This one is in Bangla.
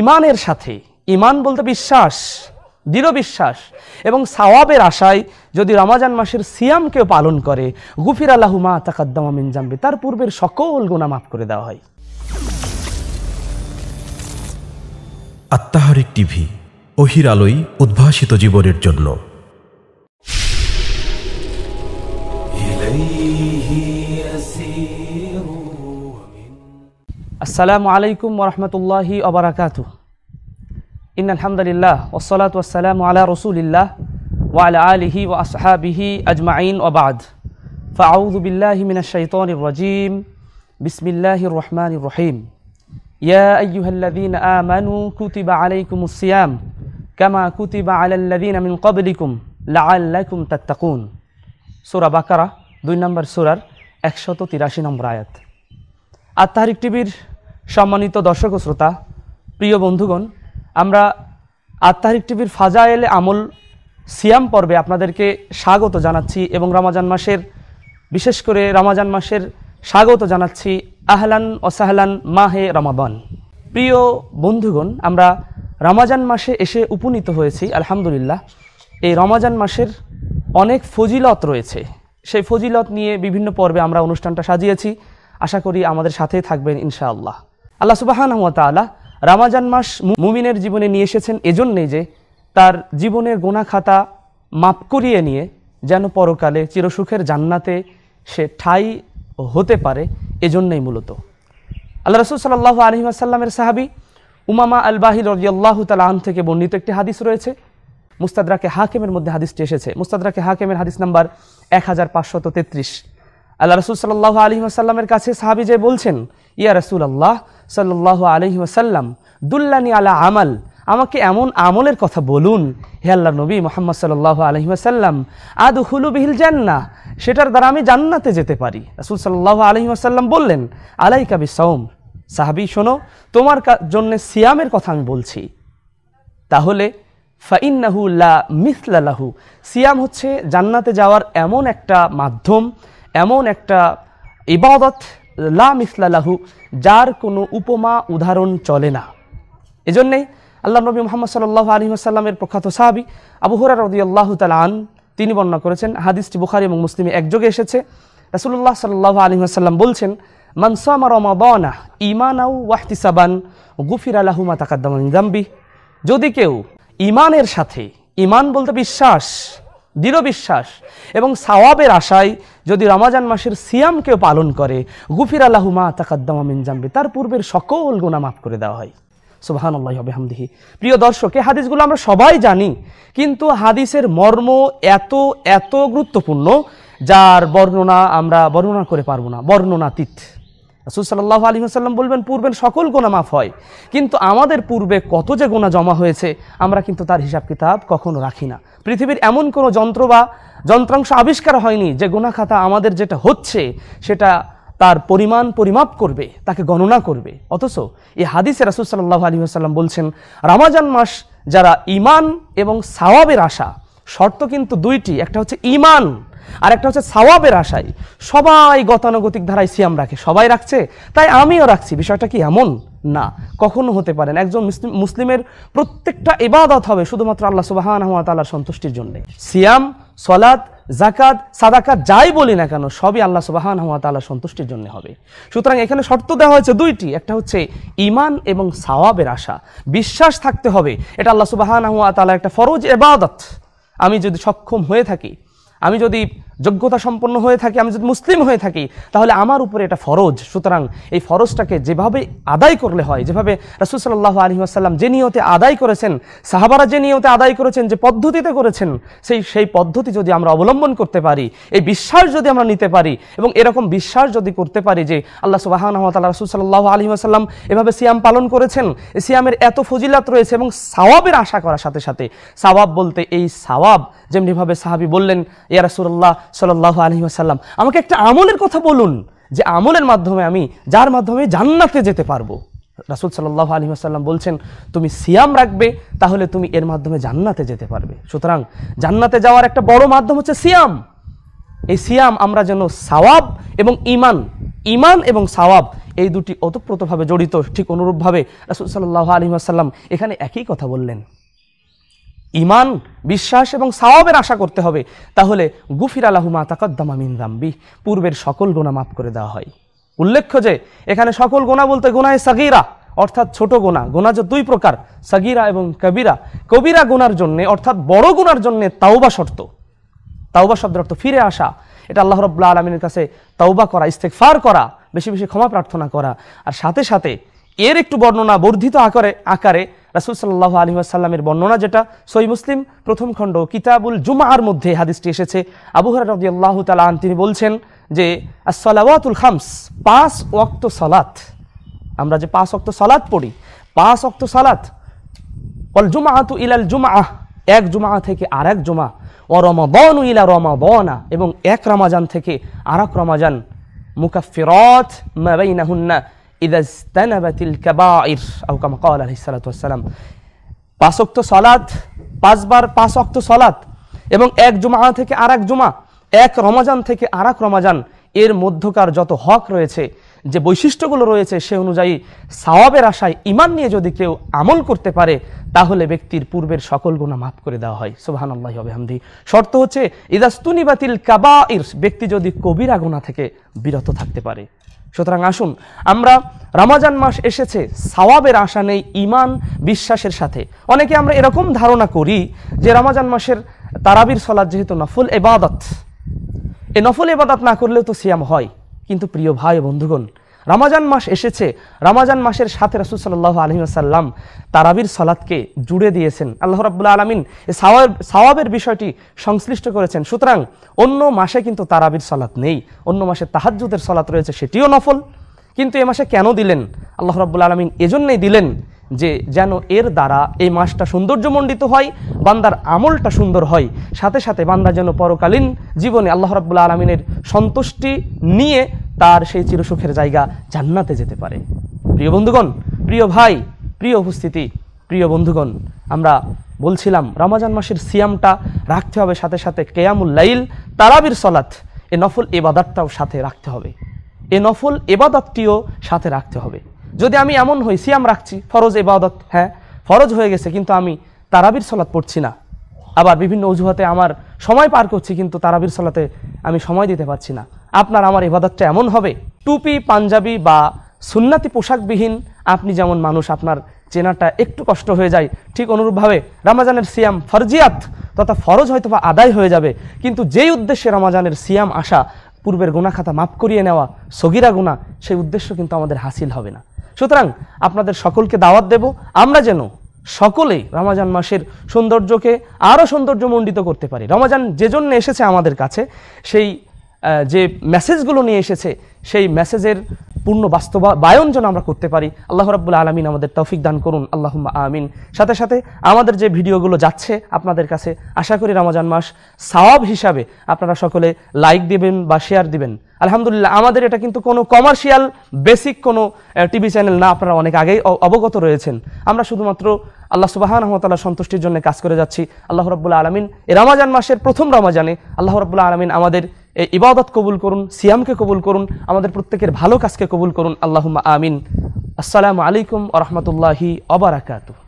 ইমানের সাথে ইমান বলতে বিশ্বাস দৃঢ় বিশ্বাস এবং সাওয়াবের আশায় যদি রামাজান মাসের সিয়ামকেও পালন করে গুফির আল্লাহুমা তাকাদ্দামা মিন তার পূর্বের সকল গুণা মাফ করে দেওয়া হয় আত্মাহারিক টিভি অহির আলোয় উদ্ভাসিত জীবনের জন্য আসসালামু আলাইকুম ওরহমতুল্লাহি অবরাকাতু ইন আলহামদুলিল্লাহ ওসলাত ওসালাম আলা রসুলিল্লাহ ওয়ালা আলিহি ও আসহাবিহি আজমাইন ওবাদ فأعوذ বিল্লাহি মিনা الشيطان الرجيم بسم রহমান রহিম الرحيم يا أيها الذين آمنوا كتب عليكم الصيام كما كتب على الذين من قبلكم لعلكم تتقون সুরা বাকারা দুই নম্বর সুরার একশত তিরাশি নম্বর আয়াত আর তাহারিক টিভির সম্মানিত দর্শক ও শ্রোতা প্রিয় বন্ধুগণ আমরা আত্মারিক টিভির এলে আমল সিয়াম পর্বে আপনাদেরকে স্বাগত জানাচ্ছি এবং রামাজান মাসের বিশেষ করে রামাজান মাসের স্বাগত জানাচ্ছি আহলান অসাহলান মাহে রমাবান প্রিয় বন্ধুগণ আমরা রামাজান মাসে এসে উপনীত হয়েছি আলহামদুলিল্লাহ এই রমাজান মাসের অনেক ফজিলত রয়েছে সেই ফজিলত নিয়ে বিভিন্ন পর্বে আমরা অনুষ্ঠানটা সাজিয়েছি আশা করি আমাদের সাথেই থাকবেন ইনশাআল্লাহ আল্লাহ তালা রামাজান মাস মুমিনের জীবনে নিয়ে এসেছেন এজন্যেই যে তার জীবনের গোনা খাতা মাপ করিয়ে নিয়ে যেন পরকালে চিরসুখের জান্নাতে সে ঠাই হতে পারে এজন্যই মূলত আল্লাহ রসুল সাল্লাহ আলহিমাসাল্লামের সাহাবি উমামা আল বাহিল রজিয়াল্লাহ তালাহন থেকে বর্ণিত একটি হাদিস রয়েছে মুস্তাদরাকে হাকিমের মধ্যে হাদিসটি এসেছে মুস্তাদরাকে হাকিমের হাদিস নাম্বার এক হাজার পাঁচশত তেত্রিশ আল্লাহ রসুল সাল্লাহ আলহিমাসাল্লামের কাছে সাহাবি যে বলছেন ইয়া রসুল আল্লাহ সাল্লাহ আলহি ওসাল্লাম দুল্লানি আলা আমাল আমাকে এমন আমলের কথা বলুন হে আল্লাহ নবী মোহাম্মদ সাল্লাহ আলহি সাল্লাম আদ হুলু বিহিল জান্না সেটার দ্বারা আমি জান্নাতে যেতে পারি রাসুল সাল্লাহ আলহি আসাল্লাম বললেন আলাই কাবি সৌম সাহাবি শোনো তোমার জন্য সিয়ামের কথা আমি বলছি তাহলে ফাইন্নাহু লা মিসলাহু সিয়াম হচ্ছে জান্নাতে যাওয়ার এমন একটা মাধ্যম এমন একটা ইবাদত লাহু যার কোনো উপমা উদাহরণ চলে না এজন্যেই আল্লাহ নবী মোহাম্মদ সাল্লাহ আলী আসাল্লামের প্রখ্যাত সাহাবি আবু হুরার রদি আল্লাহ তালান তিনি বর্ণনা করেছেন হাদিসটি বুখারি এবং মুসলিমে একযোগে এসেছে রাসুল্লাহ সাল্লাহ আলী আসাল্লাম বলছেন মানসামা রমাবনা ইমানাউ ওয়াহতিসাবান গুফির আলাহুমা তাকাদ্দামিন যদি কেউ ইমানের সাথে ইমান বলতে বিশ্বাস দৃঢ় বিশ্বাস এবং সাওয়াবের আশায় যদি রমাজান মাসের সিয়াম পালন করে গুফির আল্লাহুমা তাকাদ্দামা মিনজাম্বে তার পূর্বের সকল গুণা মাফ করে দেওয়া হয় সুবাহান আল্লাহ হবে হামদিহি প্রিয় দর্শক এই হাদিসগুলো আমরা সবাই জানি কিন্তু হাদিসের মর্ম এত এত গুরুত্বপূর্ণ যার বর্ণনা আমরা বর্ণনা করে পারবো না বর্ণনাতীত রাসুল সাল্লাহ আলী হাসাল্লাম বলবেন পূর্বের সকল গোনা মাফ হয় কিন্তু আমাদের পূর্বে কত যে গোনা জমা হয়েছে আমরা কিন্তু তার হিসাব কিতাব কখনো রাখি না পৃথিবীর এমন কোনো যন্ত্র বা যন্ত্রাংশ আবিষ্কার হয়নি যে গোনা খাতা আমাদের যেটা হচ্ছে সেটা তার পরিমাণ পরিমাপ করবে তাকে গণনা করবে অথচ এই হাদিসে রাসুল সাল্লাহ আলী হাসাল্লাম বলছেন রামাজান মাস যারা ইমান এবং সাওয়াবের আশা শর্ত কিন্তু দুইটি একটা হচ্ছে ইমান আর একটা হচ্ছে সাওয়াবের আশাই সবাই গতানুগতিক ধারায় সিয়াম রাখে সবাই রাখছে তাই আমিও রাখছি বিষয়টা কি এমন না কখনো হতে পারেন একজন মুসলিমের প্রত্যেকটা ইবাদত হবে শুধুমাত্র আল্লাহ সুবাহান তাল্লাহ সন্তুষ্টির জন্য সিয়াম সলাদ জাকাত সাদাকাত যাই বলি না কেন সবই আল্লাহ সুবাহান হাওয়া তাল্লাহ সন্তুষ্টির জন্য হবে সুতরাং এখানে শর্ত দেওয়া হয়েছে দুইটি একটা হচ্ছে ইমান এবং সাওয়াবের আশা বিশ্বাস থাকতে হবে এটা আল্লাহ সুবাহান হাওয়া একটা ফরজ এবাদত আমি যদি সক্ষম হয়ে থাকি আমি যদি যোগ্যতা সম্পন্ন হয়ে থাকি আমি যদি মুসলিম হয়ে থাকি তাহলে আমার উপরে এটা ফরজ সুতরাং এই ফরজটাকে যেভাবে আদায় করলে হয় যেভাবে সাল্লাহ আলী আসাল্লাম যে নিয়তে আদায় করেছেন সাহাবারা যে নিয়তে আদায় করেছেন যে পদ্ধতিতে করেছেন সেই সেই পদ্ধতি যদি আমরা অবলম্বন করতে পারি এই বিশ্বাস যদি আমরা নিতে পারি এবং এরকম বিশ্বাস যদি করতে পারি যে আল্লাহ রাসুল সাল্লাহ আলী আসাল্লাম এভাবে সিয়াম পালন করেছেন এই সিয়ামের এত ফজিলাত রয়েছে এবং সাওয়াবের আশা করার সাথে সাথে সাওয়াব বলতে এই সাওয়াব যেমনিভাবে সাহাবি বললেন ইয়া রাসুল্লাহ সাল্লাহ আলহিমাসাল্লাম আমাকে একটা আমলের কথা বলুন যে আমলের মাধ্যমে আমি যার মাধ্যমে জান্নাতে যেতে পারবো রাসুল সাল্লাহ আলহিমাসাল্লাম বলছেন তুমি সিয়াম রাখবে তাহলে তুমি এর মাধ্যমে জান্নাতে যেতে পারবে সুতরাং জান্নাতে যাওয়ার একটা বড় মাধ্যম হচ্ছে সিয়াম এই সিয়াম আমরা যেন সাওয়াব এবং ইমান ইমান এবং সাওয়াব এই দুটি ওতপ্রোতভাবে জড়িত ঠিক অনুরূপভাবে রাসুল সাল্লাহ আলহিমাসাল্লাম এখানে একই কথা বললেন ইমান বিশ্বাস এবং সাওয়াবের আশা করতে হবে তাহলে গুফির আলাহু তাকদ্দামা মিন পূর্বের সকল গোনা মাফ করে দেওয়া হয় উল্লেখ্য যে এখানে সকল গোনা বলতে গোনায় সাগিরা অর্থাৎ ছোট গোনা গোনা যে দুই প্রকার সাগিরা এবং কবিরা কবিরা গোনার জন্য অর্থাৎ বড় গোনার জন্যে তাওবা শর্ত তাওবা শব্দের অর্থ ফিরে আসা এটা আল্লাহ রব্লা আলমিনের কাছে তাওবা করা ইস্তেকফার করা বেশি বেশি ক্ষমা প্রার্থনা করা আর সাথে সাথে এর একটু বর্ণনা বর্ধিত আকারে আকারে রাসুল সাল্লাহ আলী আসাল্লামের বর্ণনা যেটা সই মুসলিম প্রথম খণ্ড কিতাবুল জুমার মধ্যে হাদিসটি এসেছে আবুহর রদি আল্লাহ আন তিনি বলছেন যে আসসালাওয়াতুল খামস পাঁচ ওয়াক্ত সালাত আমরা যে পাঁচ অক্ত সালাত পড়ি পাঁচ অক্ত সালাত অল জুমা তু ইলাল জুমা এক জুমা থেকে আর এক জুমা ও রমাবন ইলা রমাবনা এবং এক রমাজান থেকে আর এক রমাজান মুকাফিরত মাবাইনাহুন্না ইদাজতানাবাতিল কাবাইর আও কামা কাল আলাইহিস সালাতু ওয়াসসালাম পাঁচবার পাঁচ ওয়াক্ত সালাত এবং এক জুমা থেকে আরেক জুমা এক রমাজান থেকে আরেক রমাজান এর মধ্যকার যত হক রয়েছে যে বৈশিষ্ট্যগুলো রয়েছে সে অনুযায়ী সাওয়াবের আশায় ইমান নিয়ে যদি কেউ আমল করতে পারে তাহলে ব্যক্তির পূর্বের সকল গুণা মাফ করে দেওয়া হয় সুবাহান আল্লাহ শর্ত হচ্ছে ইদাস্তুনি বাতিল কাবা ব্যক্তি যদি কবিরা গুণা থেকে বিরত থাকতে পারে সুতরাং আসুন আমরা রামাজান মাস এসেছে সাওয়াবের আশা নেই ইমান বিশ্বাসের সাথে অনেকে আমরা এরকম ধারণা করি যে রামাজান মাসের তারাবির সলাদ যেহেতু নফল এবাদত এ নফল এবাদত না করলেও তো সিয়াম হয় কিন্তু প্রিয় ভাই বন্ধুগণ রামাজান মাস এসেছে রামাজান মাসের সাথে রাসুল সাল্লাহ আলহিমসাল্লাম তারাবির সলাদকে জুড়ে দিয়েছেন আল্লাহ রাবুল্লা আলমিন এই সাওয়াব সাওয়াবের বিষয়টি সংশ্লিষ্ট করেছেন সুতরাং অন্য মাসে কিন্তু তারাবির সলাদ নেই অন্য মাসে তাহাজুদের সলাদ রয়েছে সেটিও নফল কিন্তু এ মাসে কেন দিলেন আল্লাহ রাবুল্লা আলমিন এজন্যই দিলেন যে যেন এর দ্বারা এই মাসটা সৌন্দর্যমণ্ডিত হয় বান্দার আমলটা সুন্দর হয় সাথে সাথে বান্দা যেন পরকালীন জীবনে আল্লাহ রাবুল্লা আলমিনের সন্তুষ্টি নিয়ে তার সেই চিরসুখের জায়গা জান্নাতে যেতে পারে প্রিয় বন্ধুগণ প্রিয় ভাই প্রিয় উপস্থিতি প্রিয় বন্ধুগণ আমরা বলছিলাম রমাজান মাসের সিয়ামটা রাখতে হবে সাথে সাথে কেয়ামুল লাইল তারাবির সলাত এ নফল এবাদাতটাও সাথে রাখতে হবে এ নফল এবাদতটিও সাথে রাখতে হবে যদি আমি এমন হই সিয়াম রাখছি ফরজ এবাদত হ্যাঁ ফরজ হয়ে গেছে কিন্তু আমি তারাবির সলাৎ পড়ছি না আবার বিভিন্ন অজুহাতে আমার সময় পার করছি কিন্তু তারাবির সলাতে আমি সময় দিতে পারছি না আপনার আমার ইবাদতটা এমন হবে টুপি পাঞ্জাবি বা সুন্নাতি পোশাকবিহীন আপনি যেমন মানুষ আপনার চেনাটা একটু কষ্ট হয়ে যায় ঠিক অনুরূপভাবে রামাজানের সিয়াম ফরজিয়াত তথা ফরজ হয়তো বা আদায় হয়ে যাবে কিন্তু যেই উদ্দেশ্যে রামাজানের সিয়াম আসা পূর্বের খাতা মাফ করিয়ে নেওয়া সগিরা গুণা সেই উদ্দেশ্য কিন্তু আমাদের হাসিল হবে না সুতরাং আপনাদের সকলকে দাওয়াত দেব আমরা যেন সকলেই রমাজান মাসের সৌন্দর্যকে আরও সৌন্দর্যমণ্ডিত করতে পারি রমাজান যে জন্য এসেছে আমাদের কাছে সেই যে মেসেজগুলো নিয়ে এসেছে সেই মেসেজের পূর্ণ বাস্তবায়ন যেন আমরা করতে পারি আল্লাহ রাবুল আলমিন আমাদের তৌফিক দান করুন আল্লাহ আমিন সাথে সাথে আমাদের যে ভিডিওগুলো যাচ্ছে আপনাদের কাছে আশা করি রমাজান মাস সাওয়াব হিসাবে আপনারা সকলে লাইক দিবেন বা শেয়ার দিবেন আলহামদুলিল্লাহ আমাদের এটা কিন্তু কোনো কমার্শিয়াল বেসিক কোনো টিভি চ্যানেল না আপনারা অনেক আগেই অবগত রয়েছেন আমরা শুধুমাত্র আল্লাহ সুবাহানহতালা সন্তুষ্টির জন্য কাজ করে যাচ্ছি আল্লাহ রব্বুল্লা আলমিন রমাজান রামাজান মাসের প্রথম রামাজানে আল্লাহ রব্বুল্লা আলমিন আমাদের এই ইবাদত কবুল করুন সিয়ামকে কবুল করুন আমাদের প্রত্যেকের ভালো কাজকে কবুল করুন আল্লাহ আমিন আসসালামু আলাইকুম আ রহমতুল্লাহি অবরাকাতু